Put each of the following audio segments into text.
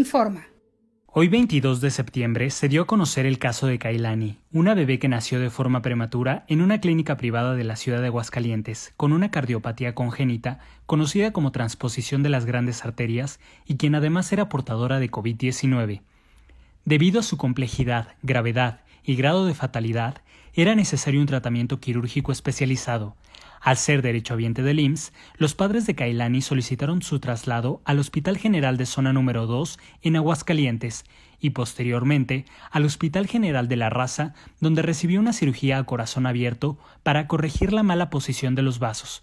informa. Hoy 22 de septiembre se dio a conocer el caso de Kailani, una bebé que nació de forma prematura en una clínica privada de la ciudad de Aguascalientes, con una cardiopatía congénita conocida como transposición de las grandes arterias y quien además era portadora de COVID-19. Debido a su complejidad, gravedad y grado de fatalidad, era necesario un tratamiento quirúrgico especializado. Al ser derechohabiente del IMSS, los padres de Kailani solicitaron su traslado al Hospital General de Zona Número 2 en Aguascalientes y posteriormente al Hospital General de la Raza, donde recibió una cirugía a corazón abierto para corregir la mala posición de los vasos.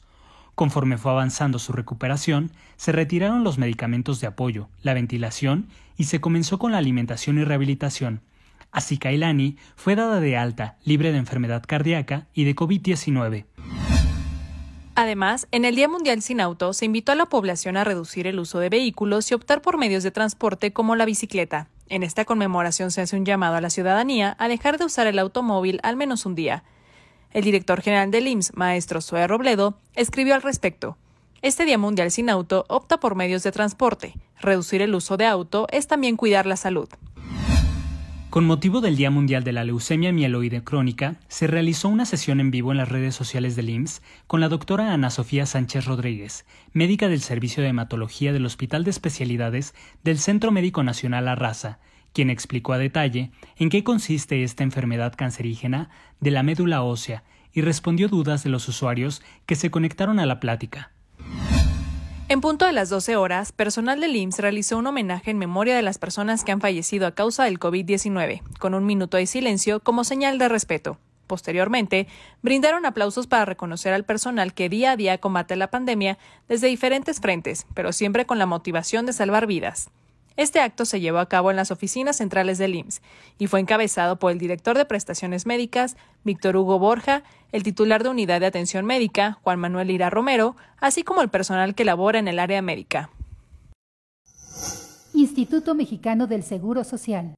Conforme fue avanzando su recuperación, se retiraron los medicamentos de apoyo, la ventilación y se comenzó con la alimentación y rehabilitación. Así Kailani fue dada de alta, libre de enfermedad cardíaca y de COVID-19. Además, en el Día Mundial sin Auto se invitó a la población a reducir el uso de vehículos y optar por medios de transporte como la bicicleta. En esta conmemoración se hace un llamado a la ciudadanía a dejar de usar el automóvil al menos un día. El director general del IMSS, maestro Zoe Robledo, escribió al respecto. Este Día Mundial sin Auto opta por medios de transporte. Reducir el uso de auto es también cuidar la salud. Con motivo del Día Mundial de la Leucemia Mieloide Crónica, se realizó una sesión en vivo en las redes sociales del IMSS con la doctora Ana Sofía Sánchez Rodríguez, médica del Servicio de Hematología del Hospital de Especialidades del Centro Médico Nacional Arrasa, quien explicó a detalle en qué consiste esta enfermedad cancerígena de la médula ósea y respondió dudas de los usuarios que se conectaron a la plática. En punto de las 12 horas, personal del IMSS realizó un homenaje en memoria de las personas que han fallecido a causa del COVID-19, con un minuto de silencio como señal de respeto. Posteriormente, brindaron aplausos para reconocer al personal que día a día combate la pandemia desde diferentes frentes, pero siempre con la motivación de salvar vidas. Este acto se llevó a cabo en las oficinas centrales del IMSS y fue encabezado por el director de prestaciones médicas, Víctor Hugo Borja, el titular de Unidad de Atención Médica, Juan Manuel Ira Romero, así como el personal que labora en el área médica. Instituto Mexicano del Seguro Social.